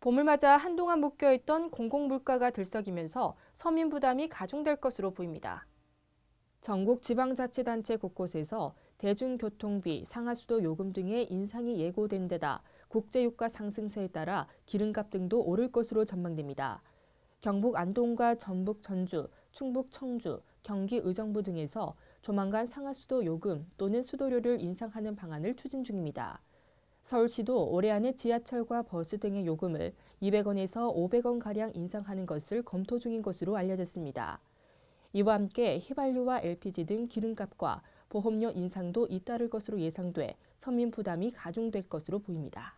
봄을 맞아 한동안 묶여있던 공공물가가 들썩이면서 서민 부담이 가중될 것으로 보입니다. 전국 지방자치단체 곳곳에서 대중교통비, 상하수도 요금 등의 인상이 예고된 데다 국제유가 상승세에 따라 기름값 등도 오를 것으로 전망됩니다. 경북 안동과 전북 전주, 충북 청주, 경기 의정부 등에서 조만간 상하수도 요금 또는 수도료를 인상하는 방안을 추진 중입니다. 서울시도 올해 안에 지하철과 버스 등의 요금을 200원에서 500원가량 인상하는 것을 검토 중인 것으로 알려졌습니다. 이와 함께 휘발유와 LPG 등 기름값과 보험료 인상도 잇따를 것으로 예상돼 서민 부담이 가중될 것으로 보입니다.